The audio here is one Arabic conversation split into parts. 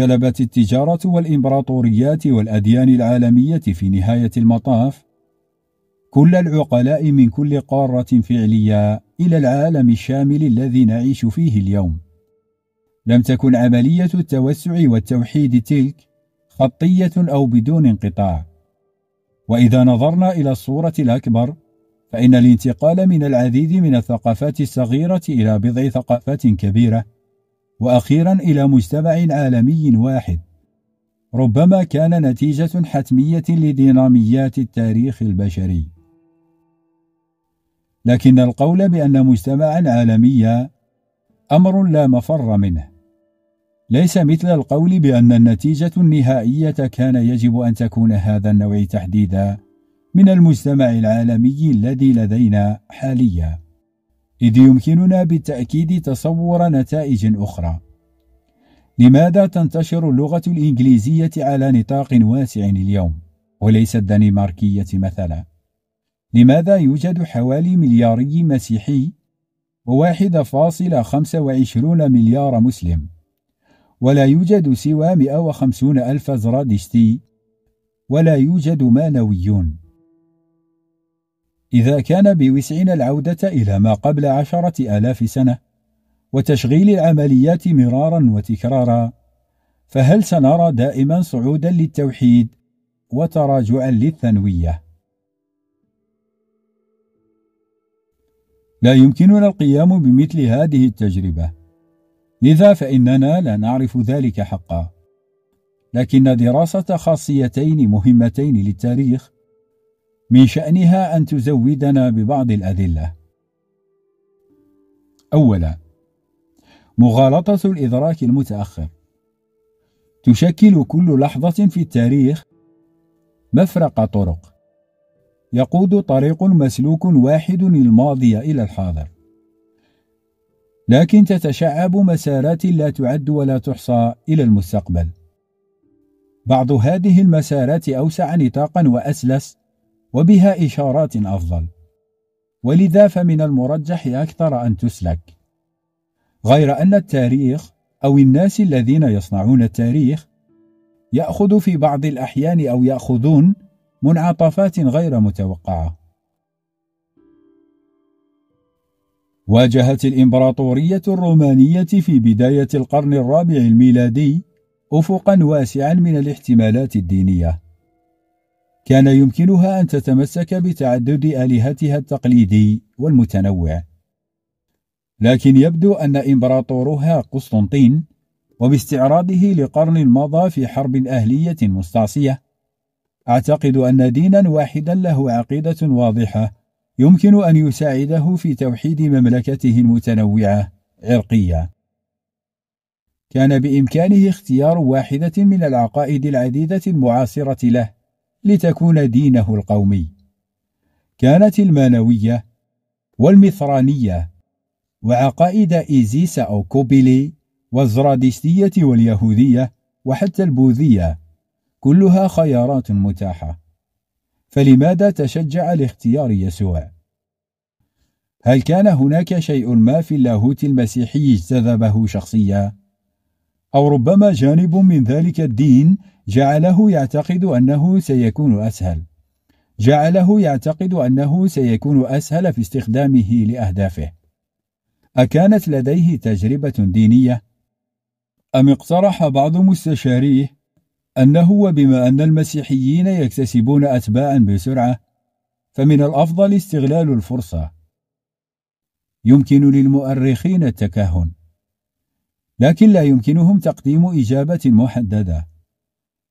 جلبت التجارة والإمبراطوريات والأديان العالمية في نهاية المطاف كل العقلاء من كل قارة فعلية إلى العالم الشامل الذي نعيش فيه اليوم. لم تكن عملية التوسع والتوحيد تلك خطية أو بدون انقطاع. وإذا نظرنا إلى الصورة الأكبر، فإن الانتقال من العديد من الثقافات الصغيرة إلى بضع ثقافات كبيرة واخيرا الى مجتمع عالمي واحد ربما كان نتيجه حتميه لديناميات التاريخ البشري لكن القول بان مجتمعا عالميا امر لا مفر منه ليس مثل القول بان النتيجه النهائيه كان يجب ان تكون هذا النوع تحديدا من المجتمع العالمي الذي لدينا حاليا إذ يمكننا بالتأكيد تصور نتائج أخرى. لماذا تنتشر اللغة الإنجليزية على نطاق واسع اليوم وليس الدنماركية مثلا؟ لماذا يوجد حوالي ملياري مسيحي و1.25 مليار مسلم ولا يوجد سوى 150 ألف زرادشتي ولا يوجد مانويون إذا كان بوسعنا العودة إلى ما قبل عشرة آلاف سنة وتشغيل العمليات مرارا وتكرارا فهل سنرى دائما صعودا للتوحيد وتراجعا للثنوية؟ لا يمكننا القيام بمثل هذه التجربة لذا فإننا لا نعرف ذلك حقا لكن دراسة خاصيتين مهمتين للتاريخ من شأنها أن تزودنا ببعض الأدلة. أولا: مغالطة الإدراك المتأخر. تشكل كل لحظة في التاريخ مفرق طرق. يقود طريق مسلوك واحد الماضي إلى الحاضر. لكن تتشعب مسارات لا تعد ولا تحصى إلى المستقبل. بعض هذه المسارات أوسع نطاقا وأسلس وبها إشارات أفضل ولذا فمن المرجح أكثر أن تسلك غير أن التاريخ أو الناس الذين يصنعون التاريخ يأخذ في بعض الأحيان أو يأخذون منعطفات غير متوقعة واجهت الإمبراطورية الرومانية في بداية القرن الرابع الميلادي أفقا واسعا من الاحتمالات الدينية كان يمكنها أن تتمسك بتعدد آلهتها التقليدي والمتنوع لكن يبدو أن إمبراطورها قسطنطين وباستعراضه لقرن مضى في حرب أهلية مستعصية أعتقد أن دينا واحدا له عقيدة واضحة يمكن أن يساعده في توحيد مملكته المتنوعة عرقية كان بإمكانه اختيار واحدة من العقائد العديدة المعاصرة له لتكون دينه القومي كانت المانوية والمثرانية وعقائد إيزيس أو كوبيلي والزرادشتية واليهودية وحتى البوذية كلها خيارات متاحة فلماذا تشجع لاختيار يسوع؟ هل كان هناك شيء ما في اللاهوت المسيحي اجتذبه شخصيا؟ أو ربما جانب من ذلك الدين جعله يعتقد أنه سيكون أسهل. جعله يعتقد أنه سيكون أسهل في استخدامه لأهدافه. أكانت لديه تجربة دينية؟ أم اقترح بعض مستشاريه أنه وبما أن المسيحيين يكتسبون أتباعا بسرعة، فمن الأفضل استغلال الفرصة. يمكن للمؤرخين التكهن لكن لا يمكنهم تقديم إجابة محددة.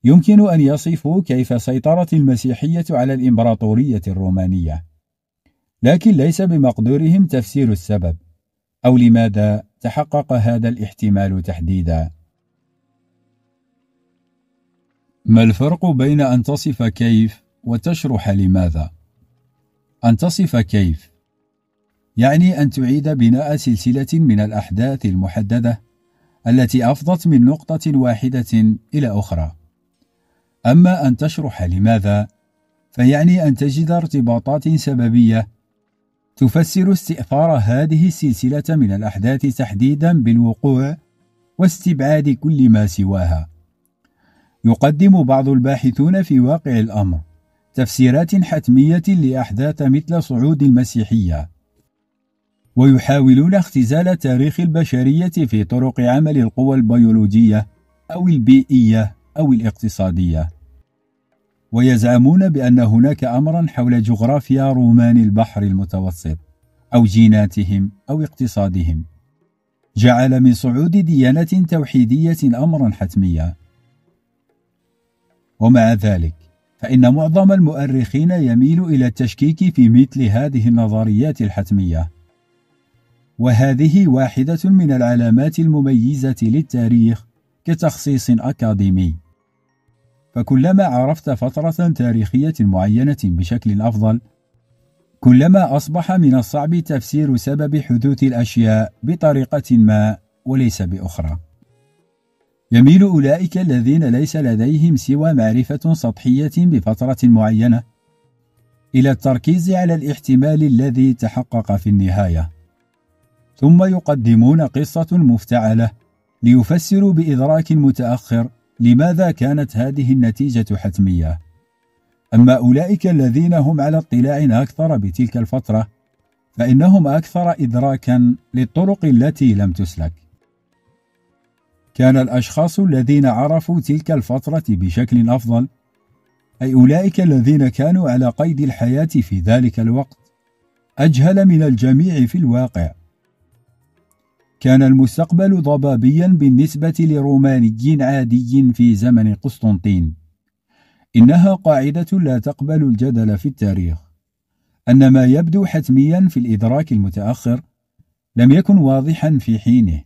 يمكن أن يصفوا كيف سيطرت المسيحية على الإمبراطورية الرومانية، لكن ليس بمقدورهم تفسير السبب، أو لماذا تحقق هذا الاحتمال تحديدًا. ما الفرق بين أن تصف كيف وتشرح لماذا؟ أن تصف كيف يعني أن تعيد بناء سلسلة من الأحداث المحددة التي أفضت من نقطة واحدة إلى أخرى. أما أن تشرح لماذا، فيعني أن تجد ارتباطات سببية تفسر استئثار هذه السلسلة من الأحداث تحديدا بالوقوع واستبعاد كل ما سواها. يقدم بعض الباحثون في واقع الأمر تفسيرات حتمية لأحداث مثل صعود المسيحية ويحاولون اختزال تاريخ البشرية في طرق عمل القوى البيولوجية أو البيئية أو الاقتصادية ويزعمون بأن هناك أمرا حول جغرافيا رومان البحر المتوسط أو جيناتهم أو اقتصادهم جعل من صعود ديانة توحيدية أمرا حتميا ومع ذلك فإن معظم المؤرخين يميل إلى التشكيك في مثل هذه النظريات الحتمية وهذه واحدة من العلامات المميزة للتاريخ كتخصيص أكاديمي فكلما عرفت فترة تاريخية معينة بشكل أفضل كلما أصبح من الصعب تفسير سبب حدوث الأشياء بطريقة ما وليس بأخرى يميل أولئك الذين ليس لديهم سوى معرفة سطحية بفترة معينة إلى التركيز على الاحتمال الذي تحقق في النهاية ثم يقدمون قصة مفتعلة ليفسروا بإدراك متأخر لماذا كانت هذه النتيجة حتمية أما أولئك الذين هم على اطلاع أكثر بتلك الفترة فإنهم أكثر إدراكا للطرق التي لم تسلك كان الأشخاص الذين عرفوا تلك الفترة بشكل أفضل أي أولئك الذين كانوا على قيد الحياة في ذلك الوقت أجهل من الجميع في الواقع كان المستقبل ضبابيا بالنسبة لروماني عادي في زمن قسطنطين إنها قاعدة لا تقبل الجدل في التاريخ أن ما يبدو حتميا في الإدراك المتأخر لم يكن واضحا في حينه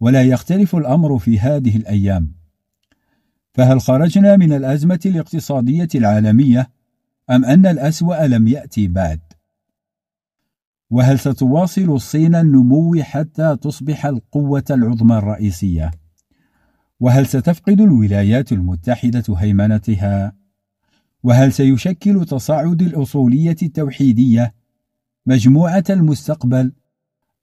ولا يختلف الأمر في هذه الأيام فهل خرجنا من الأزمة الاقتصادية العالمية أم أن الأسوأ لم يأتي بعد؟ وهل ستواصل الصين النمو حتى تصبح القوة العظمى الرئيسية؟ وهل ستفقد الولايات المتحدة هيمنتها؟ وهل سيشكل تصاعد الأصولية التوحيدية مجموعة المستقبل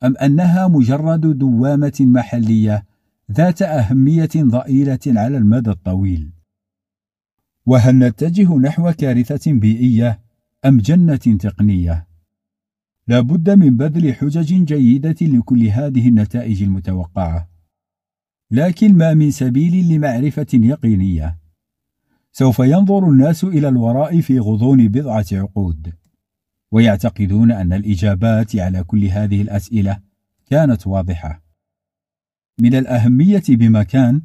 أم أنها مجرد دوامة محلية ذات أهمية ضئيلة على المدى الطويل؟ وهل نتجه نحو كارثة بيئية أم جنة تقنية؟ لا بد من بذل حجج جيدة لكل هذه النتائج المتوقعة لكن ما من سبيل لمعرفة يقينية سوف ينظر الناس إلى الوراء في غضون بضعة عقود ويعتقدون أن الإجابات على كل هذه الأسئلة كانت واضحة من الأهمية بمكان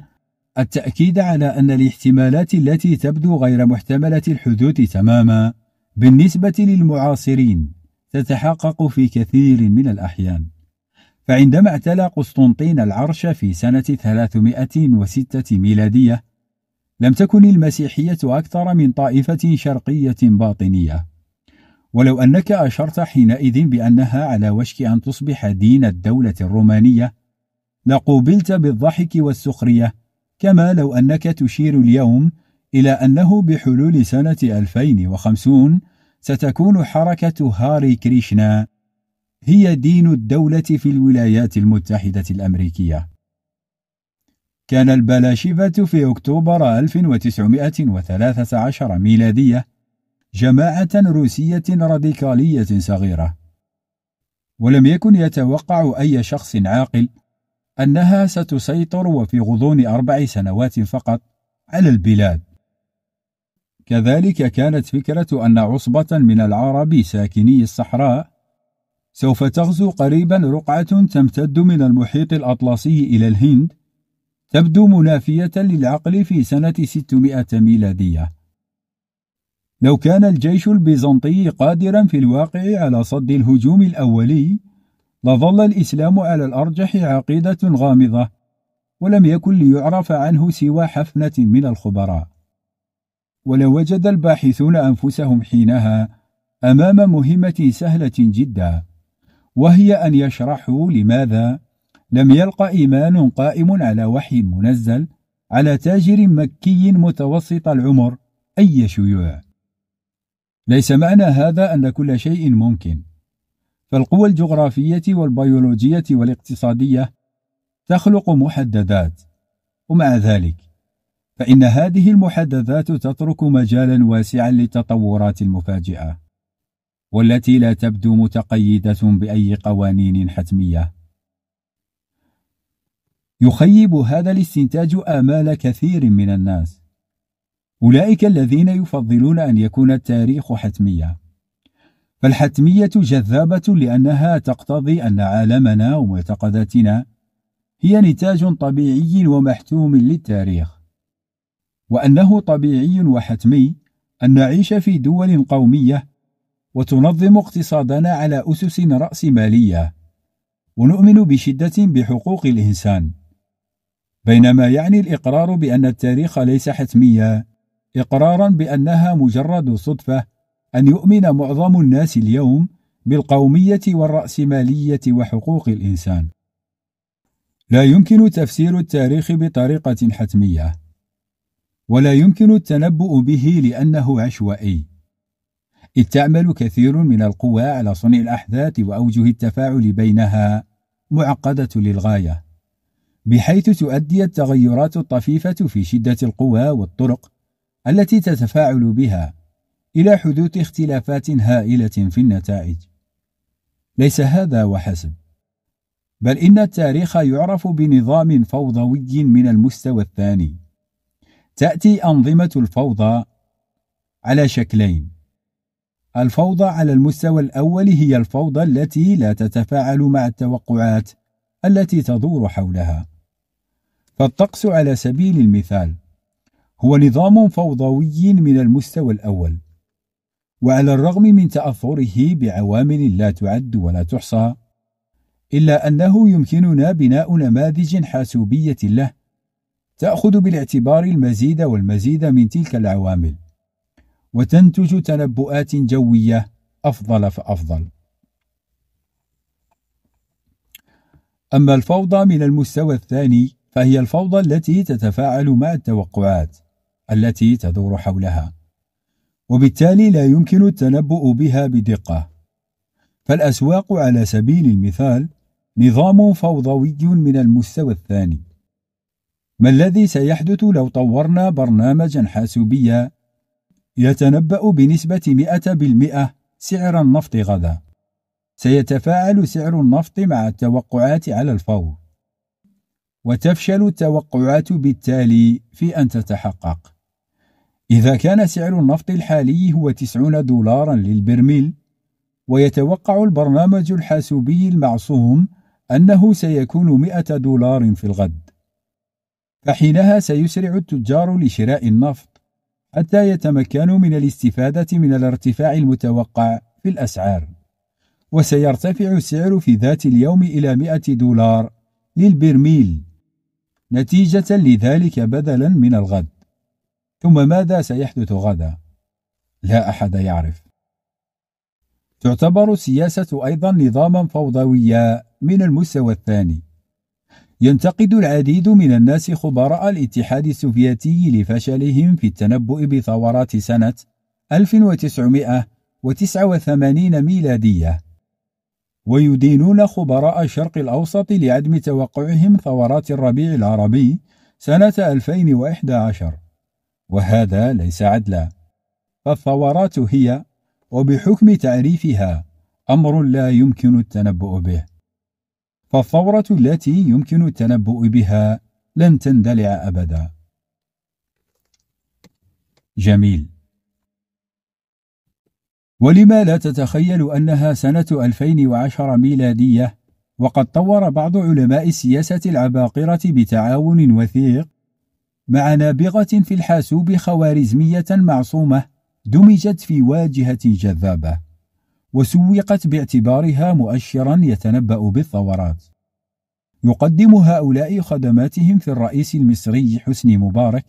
التأكيد على أن الاحتمالات التي تبدو غير محتملة الحدوث تماما بالنسبة للمعاصرين تتحقق في كثير من الأحيان فعندما اعتلى قسطنطين العرش في سنة 306 ميلادية لم تكن المسيحية أكثر من طائفة شرقية باطنية ولو أنك أشرت حينئذ بأنها على وشك أن تصبح دين الدولة الرومانية لقوبلت بالضحك والسخرية كما لو أنك تشير اليوم إلى أنه بحلول سنة 2050 ستكون حركة هاري كريشنا هي دين الدولة في الولايات المتحدة الأمريكية. كان البلاشفة في أكتوبر 1913 ميلادية جماعة روسية راديكالية صغيرة، ولم يكن يتوقع أي شخص عاقل أنها ستسيطر وفي غضون أربع سنوات فقط على البلاد. كذلك كانت فكرة أن عصبة من العرب ساكني الصحراء سوف تغزو قريبا رقعة تمتد من المحيط الأطلسي إلى الهند تبدو منافية للعقل في سنة 600 ميلادية لو كان الجيش البيزنطي قادرا في الواقع على صد الهجوم الأولي لظل الإسلام على الأرجح عقيدة غامضة ولم يكن ليعرف عنه سوى حفنة من الخبراء ولوجد الباحثون أنفسهم حينها أمام مهمة سهلة جدا وهي أن يشرحوا لماذا لم يلق إيمان قائم على وحي منزل على تاجر مكي متوسط العمر أي شيوع ليس معنى هذا أن كل شيء ممكن فالقوى الجغرافية والبيولوجية والاقتصادية تخلق محددات ومع ذلك فإن هذه المحدثات تترك مجالا واسعا للتطورات المفاجئة والتي لا تبدو متقيدة بأي قوانين حتمية يخيب هذا الاستنتاج آمال كثير من الناس أولئك الذين يفضلون أن يكون التاريخ حتمية فالحتمية جذابة لأنها تقتضي أن عالمنا ومعتقداتنا هي نتاج طبيعي ومحتوم للتاريخ وأنه طبيعي وحتمي أن نعيش في دول قومية وتنظم اقتصادنا على أسس رأسمالية ونؤمن بشدة بحقوق الإنسان بينما يعني الإقرار بأن التاريخ ليس حتميا إقرارا بأنها مجرد صدفة أن يؤمن معظم الناس اليوم بالقومية والرأسمالية وحقوق الإنسان لا يمكن تفسير التاريخ بطريقة حتمية ولا يمكن التنبؤ به لأنه عشوائي إذ تعمل كثير من القوى على صنع الأحداث وأوجه التفاعل بينها معقدة للغاية بحيث تؤدي التغيرات الطفيفة في شدة القوى والطرق التي تتفاعل بها إلى حدوث اختلافات هائلة في النتائج ليس هذا وحسب بل إن التاريخ يعرف بنظام فوضوي من المستوى الثاني تأتي أنظمة الفوضى على شكلين الفوضى على المستوى الأول هي الفوضى التي لا تتفاعل مع التوقعات التي تدور حولها فالطقس على سبيل المثال هو نظام فوضوي من المستوى الأول وعلى الرغم من تأثره بعوامل لا تعد ولا تحصى إلا أنه يمكننا بناء نماذج حاسوبية له تأخذ بالاعتبار المزيد والمزيد من تلك العوامل وتنتج تنبؤات جوية أفضل فأفضل أما الفوضى من المستوى الثاني فهي الفوضى التي تتفاعل مع التوقعات التي تدور حولها وبالتالي لا يمكن التنبؤ بها بدقة فالأسواق على سبيل المثال نظام فوضوي من المستوى الثاني ما الذي سيحدث لو طورنا برنامجا حاسوبيا يتنبأ بنسبة 100% سعر النفط غدا سيتفاعل سعر النفط مع التوقعات على الفور وتفشل التوقعات بالتالي في أن تتحقق إذا كان سعر النفط الحالي هو 90 دولارا للبرميل ويتوقع البرنامج الحاسوبي المعصوم أنه سيكون 100 دولار في الغد فحينها سيسرع التجار لشراء النفط حتى يتمكنوا من الاستفادة من الارتفاع المتوقع في الأسعار وسيرتفع السعر في ذات اليوم إلى 100 دولار للبرميل نتيجة لذلك بدلا من الغد ثم ماذا سيحدث غدا؟ لا أحد يعرف تعتبر السياسة أيضا نظاما فوضويا من المستوى الثاني ينتقد العديد من الناس خبراء الاتحاد السوفيتي لفشلهم في التنبؤ بثورات سنة 1989 ميلادية ويدينون خبراء الشرق الأوسط لعدم توقعهم ثورات الربيع العربي سنة 2011 وهذا ليس عدلا فالثورات هي وبحكم تعريفها أمر لا يمكن التنبؤ به فالثورة التي يمكن التنبؤ بها لن تندلع أبدا جميل ولما لا تتخيل أنها سنة 2010 ميلادية وقد طور بعض علماء السياسة العباقرة بتعاون وثيق مع نابغة في الحاسوب خوارزمية معصومة دمجت في واجهة جذابة وسوقت باعتبارها مؤشرا يتنبأ بالثورات. يقدم هؤلاء خدماتهم في الرئيس المصري حسني مبارك،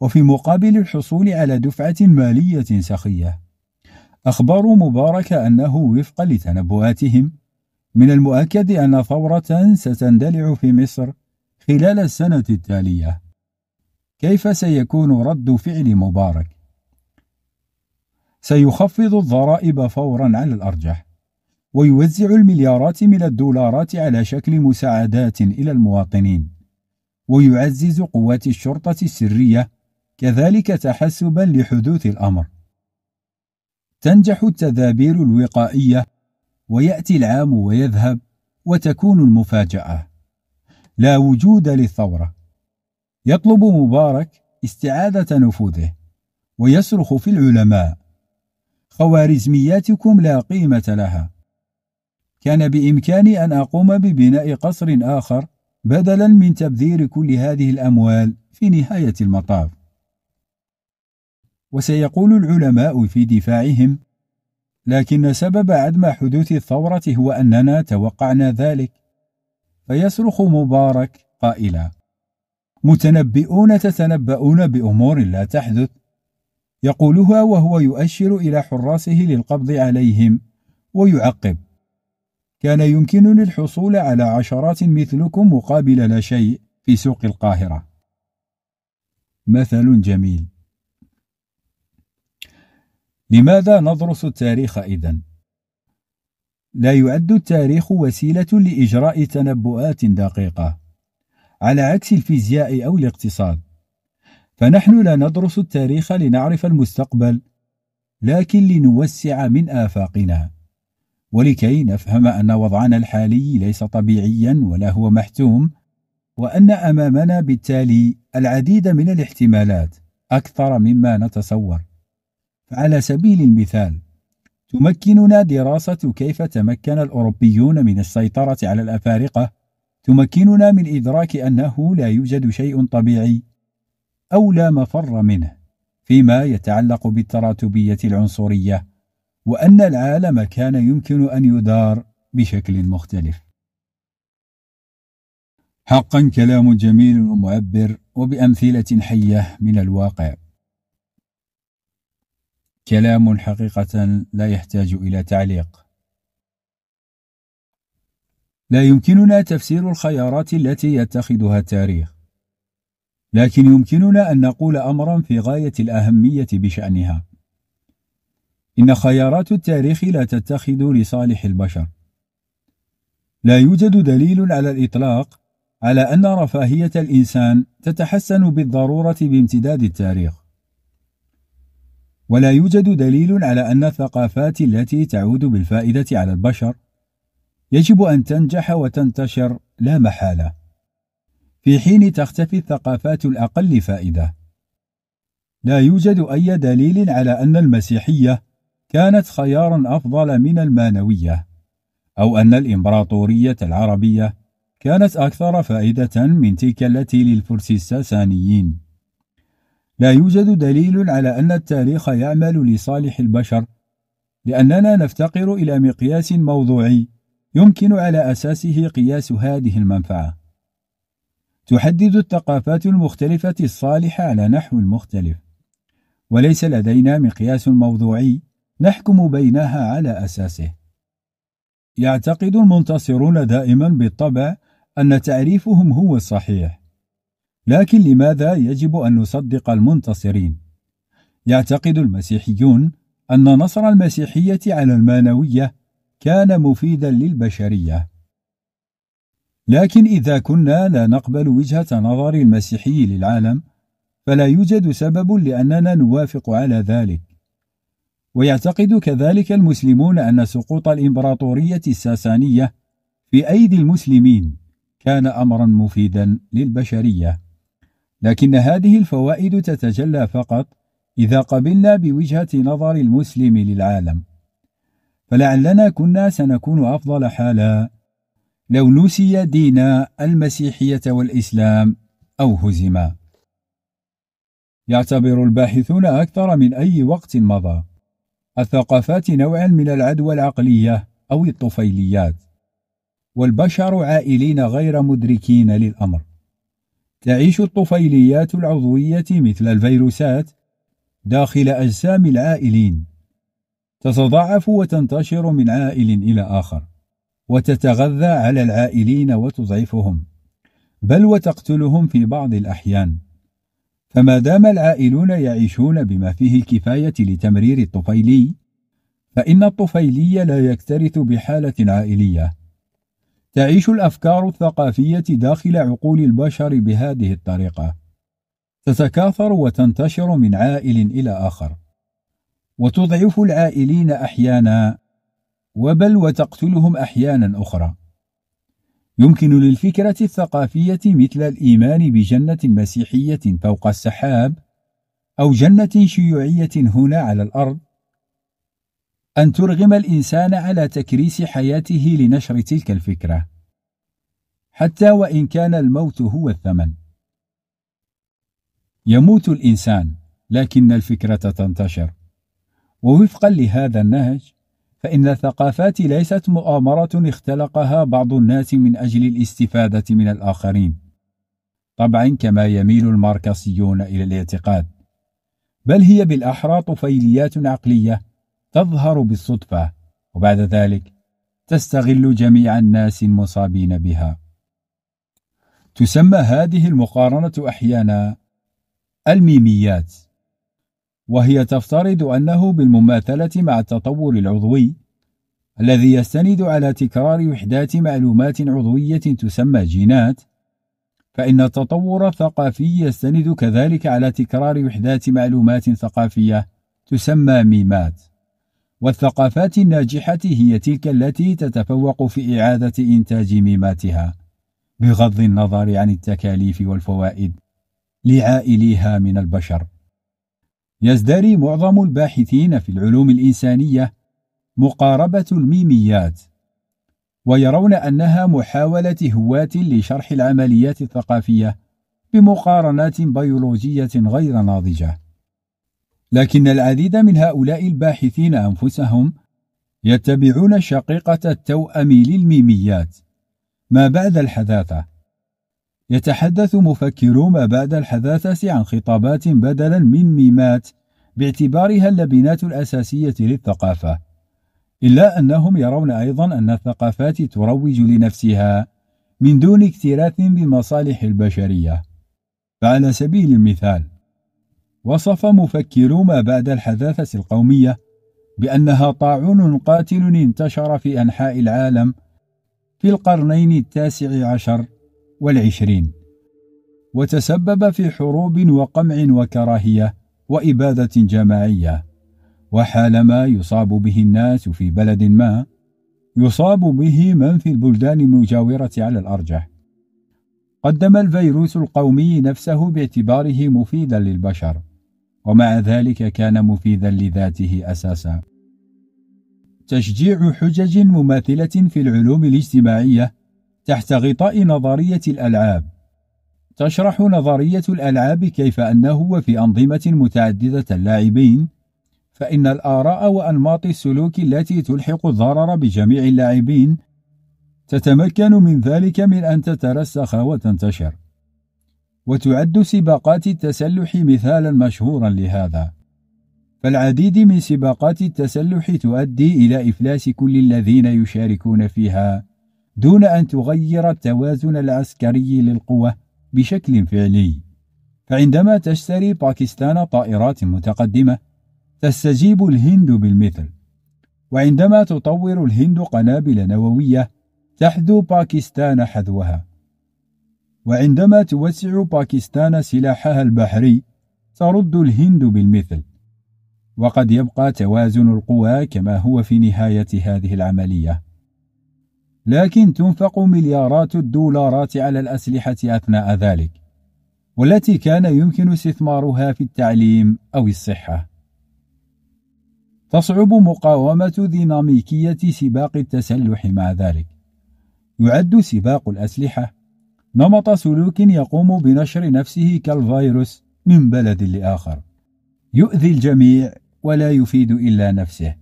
وفي مقابل الحصول على دفعة مالية سخية. أخبار مبارك أنه وفقا لتنبؤاتهم من المؤكد أن ثورة ستندلع في مصر خلال السنة التالية. كيف سيكون رد فعل مبارك؟ سيخفض الضرائب فورا على الأرجح ويوزع المليارات من الدولارات على شكل مساعدات إلى المواطنين ويعزز قوات الشرطة السرية كذلك تحسبا لحدوث الأمر تنجح التدابير الوقائية ويأتي العام ويذهب وتكون المفاجأة لا وجود للثورة يطلب مبارك استعادة نفوذه ويصرخ في العلماء خوارزمياتكم لا قيمة لها كان بإمكاني أن أقوم ببناء قصر آخر بدلا من تبذير كل هذه الأموال في نهاية المطاف وسيقول العلماء في دفاعهم لكن سبب عدم حدوث الثورة هو أننا توقعنا ذلك فيصرخ مبارك قائلا متنبئون تتنبؤون بأمور لا تحدث يقولها وهو يؤشر إلى حراسه للقبض عليهم ويعقب كان يمكنني الحصول على عشرات مثلكم مقابل لا شيء في سوق القاهرة مثل جميل لماذا ندرس التاريخ إذن؟ لا يعد التاريخ وسيلة لإجراء تنبؤات دقيقة على عكس الفيزياء أو الاقتصاد فنحن لا ندرس التاريخ لنعرف المستقبل لكن لنوسع من آفاقنا ولكي نفهم أن وضعنا الحالي ليس طبيعيا ولا هو محتوم وأن أمامنا بالتالي العديد من الاحتمالات أكثر مما نتصور فعلى سبيل المثال تمكننا دراسة كيف تمكن الأوروبيون من السيطرة على الأفارقة تمكننا من إدراك أنه لا يوجد شيء طبيعي أو لا مفر منه فيما يتعلق بالتراتبية العنصرية وأن العالم كان يمكن أن يدار بشكل مختلف حقا كلام جميل ومعبر وبأمثلة حية من الواقع كلام حقيقة لا يحتاج إلى تعليق لا يمكننا تفسير الخيارات التي يتخذها التاريخ لكن يمكننا أن نقول أمرا في غاية الأهمية بشأنها إن خيارات التاريخ لا تتخذ لصالح البشر لا يوجد دليل على الإطلاق على أن رفاهية الإنسان تتحسن بالضرورة بامتداد التاريخ ولا يوجد دليل على أن الثقافات التي تعود بالفائدة على البشر يجب أن تنجح وتنتشر لا محالة في حين تختفي الثقافات الأقل فائدة. لا يوجد أي دليل على أن المسيحية كانت خيارا أفضل من المانوية، أو أن الإمبراطورية العربية كانت أكثر فائدة من تلك التي للفرس الساسانيين. لا يوجد دليل على أن التاريخ يعمل لصالح البشر، لأننا نفتقر إلى مقياس موضوعي يمكن على أساسه قياس هذه المنفعة. تحدد الثقافات المختلفة الصالحة على نحو مختلف وليس لدينا مقياس موضوعي نحكم بينها على أساسه يعتقد المنتصرون دائما بالطبع أن تعريفهم هو الصحيح لكن لماذا يجب أن نصدق المنتصرين؟ يعتقد المسيحيون أن نصر المسيحية على المانوية كان مفيدا للبشرية لكن إذا كنا لا نقبل وجهة نظر المسيحي للعالم فلا يوجد سبب لأننا نوافق على ذلك ويعتقد كذلك المسلمون أن سقوط الإمبراطورية الساسانية في أيدي المسلمين كان أمرا مفيدا للبشرية لكن هذه الفوائد تتجلى فقط إذا قبلنا بوجهة نظر المسلم للعالم فلعلنا كنا سنكون أفضل حالا لو نسي دينا المسيحية والإسلام أو هزما. يعتبر الباحثون أكثر من أي وقت مضى الثقافات نوعا من العدوى العقلية أو الطفيليات، والبشر عائلين غير مدركين للأمر. تعيش الطفيليات العضوية مثل الفيروسات داخل أجسام العائلين، تتضاعف وتنتشر من عائل إلى آخر. وتتغذى على العائلين وتضعفهم بل وتقتلهم في بعض الأحيان فما دام العائلون يعيشون بما فيه الكفاية لتمرير الطفيلي فإن الطفيلي لا يكترث بحالة عائلية تعيش الأفكار الثقافية داخل عقول البشر بهذه الطريقة تتكاثر وتنتشر من عائل إلى آخر وتضعف العائلين أحيانا وبل وتقتلهم أحيانا أخرى يمكن للفكرة الثقافية مثل الإيمان بجنة مسيحية فوق السحاب أو جنة شيوعية هنا على الأرض أن ترغم الإنسان على تكريس حياته لنشر تلك الفكرة حتى وإن كان الموت هو الثمن يموت الإنسان لكن الفكرة تنتشر ووفقا لهذا النهج فإن الثقافات ليست مؤامرة اختلقها بعض الناس من أجل الاستفادة من الآخرين طبعا كما يميل الماركسيون إلى الاعتقاد بل هي بالأحرى طفيليات عقلية تظهر بالصدفة وبعد ذلك تستغل جميع الناس المصابين بها تسمى هذه المقارنة أحيانا الميميات وهي تفترض أنه بالمماثلة مع التطور العضوي الذي يستند على تكرار وحدات معلومات عضوية تسمى جينات فإن التطور الثقافي يستند كذلك على تكرار وحدات معلومات ثقافية تسمى ميمات والثقافات الناجحة هي تلك التي تتفوق في إعادة إنتاج ميماتها بغض النظر عن التكاليف والفوائد لعائليها من البشر يزدري معظم الباحثين في العلوم الإنسانية مقاربة الميميات ويرون أنها محاولة هواة لشرح العمليات الثقافية بمقارنات بيولوجية غير ناضجة لكن العديد من هؤلاء الباحثين أنفسهم يتبعون شقيقة التوأم للميميات ما بعد الحداثة يتحدث مفكرو ما بعد الحداثة عن خطابات بدلا من ميمات باعتبارها اللبنات الأساسية للثقافة إلا أنهم يرون أيضا أن الثقافات تروج لنفسها من دون اكتراث بمصالح البشرية فعلى سبيل المثال وصف مفكرو ما بعد الحداثة القومية بأنها طاعون قاتل انتشر في أنحاء العالم في القرنين التاسع عشر والعشرين وتسبب في حروب وقمع وكراهيه واباده جماعيه وحالما يصاب به الناس في بلد ما يصاب به من في البلدان المجاوره على الارجح قدم الفيروس القومي نفسه باعتباره مفيدا للبشر ومع ذلك كان مفيدا لذاته اساسا تشجيع حجج مماثله في العلوم الاجتماعيه تحت غطاء نظرية الألعاب تشرح نظرية الألعاب كيف أنه في أنظمة متعددة اللاعبين فإن الآراء وأنماط السلوك التي تلحق الضرر بجميع اللاعبين تتمكن من ذلك من أن تترسخ وتنتشر وتعد سباقات التسلح مثالا مشهورا لهذا فالعديد من سباقات التسلح تؤدي إلى إفلاس كل الذين يشاركون فيها دون أن تغير التوازن العسكري للقوة بشكل فعلي. فعندما تشتري باكستان طائرات متقدمة، تستجيب الهند بالمثل. وعندما تطور الهند قنابل نووية، تحذو باكستان حذوها. وعندما توسع باكستان سلاحها البحري، ترد الهند بالمثل. وقد يبقى توازن القوى كما هو في نهاية هذه العملية. لكن تنفق مليارات الدولارات على الأسلحة أثناء ذلك والتي كان يمكن استثمارها في التعليم أو الصحة تصعب مقاومة ديناميكية سباق التسلح مع ذلك يعد سباق الأسلحة نمط سلوك يقوم بنشر نفسه كالفيروس من بلد لآخر يؤذي الجميع ولا يفيد إلا نفسه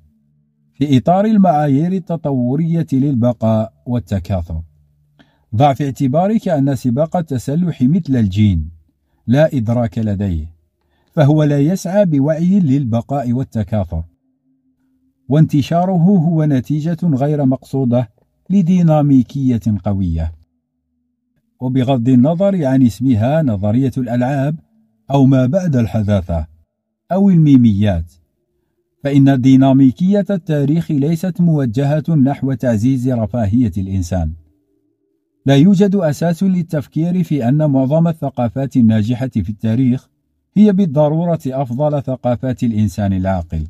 في إطار المعايير التطورية للبقاء والتكاثر ضع في اعتبارك أن سباق التسلح مثل الجين لا إدراك لديه فهو لا يسعى بوعي للبقاء والتكاثر وانتشاره هو نتيجة غير مقصودة لديناميكية قوية وبغض النظر عن اسمها نظرية الألعاب أو ما بعد الحداثة أو الميميات فإن ديناميكية التاريخ ليست موجهة نحو تعزيز رفاهية الإنسان. لا يوجد أساس للتفكير في أن معظم الثقافات الناجحة في التاريخ هي بالضرورة أفضل ثقافات الإنسان العاقل.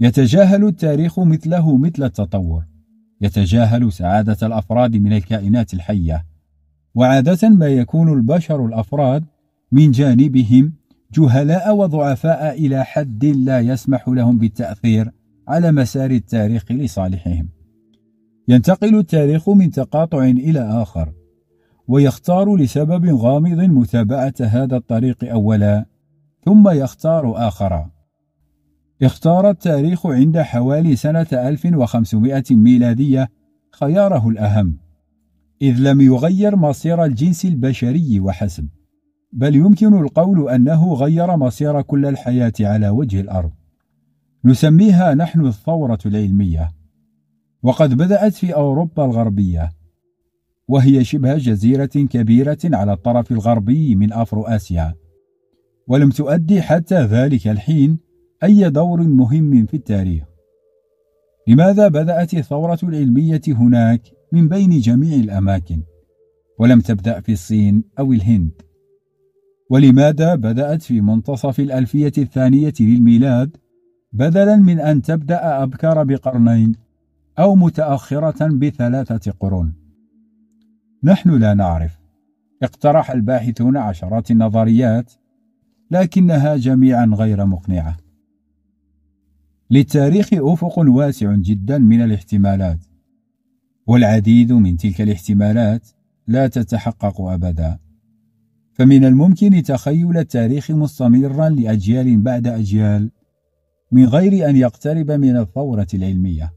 يتجاهل التاريخ مثله مثل التطور. يتجاهل سعادة الأفراد من الكائنات الحية. وعادة ما يكون البشر الأفراد من جانبهم جهلاء وضعفاء إلى حد لا يسمح لهم بالتأثير على مسار التاريخ لصالحهم. ينتقل التاريخ من تقاطع إلى آخر، ويختار لسبب غامض متابعة هذا الطريق أولا، ثم يختار آخر. اختار التاريخ عند حوالي سنة 1500 ميلادية خياره الأهم، إذ لم يغير مصير الجنس البشري وحسب، بل يمكن القول أنه غير مصير كل الحياة على وجه الأرض نسميها نحن الثورة العلمية وقد بدأت في أوروبا الغربية وهي شبه جزيرة كبيرة على الطرف الغربي من أفرو آسيا ولم تؤدي حتى ذلك الحين أي دور مهم في التاريخ لماذا بدأت الثورة العلمية هناك من بين جميع الأماكن ولم تبدأ في الصين أو الهند ولماذا بدأت في منتصف الألفية الثانية للميلاد بدلا من أن تبدأ أبكر بقرنين أو متأخرة بثلاثة قرون؟ نحن لا نعرف. اقترح الباحثون عشرات النظريات لكنها جميعا غير مقنعة. للتاريخ أفق واسع جدا من الاحتمالات والعديد من تلك الاحتمالات لا تتحقق أبدا فمن الممكن تخيل التاريخ مستمرا لأجيال بعد أجيال من غير أن يقترب من الثورة العلمية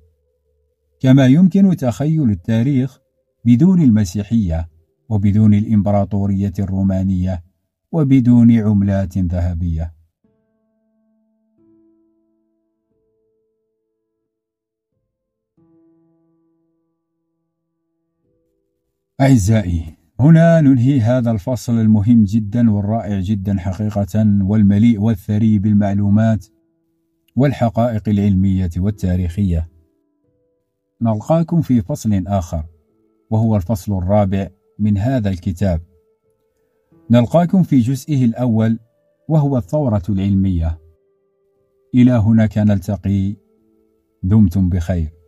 كما يمكن تخيل التاريخ بدون المسيحية وبدون الإمبراطورية الرومانية وبدون عملات ذهبية أعزائي هنا ننهي هذا الفصل المهم جدا والرائع جدا حقيقة والمليء والثري بالمعلومات والحقائق العلمية والتاريخية. نلقاكم في فصل آخر وهو الفصل الرابع من هذا الكتاب. نلقاكم في جزئه الأول وهو الثورة العلمية. إلى هنا نلتقي دمتم بخير.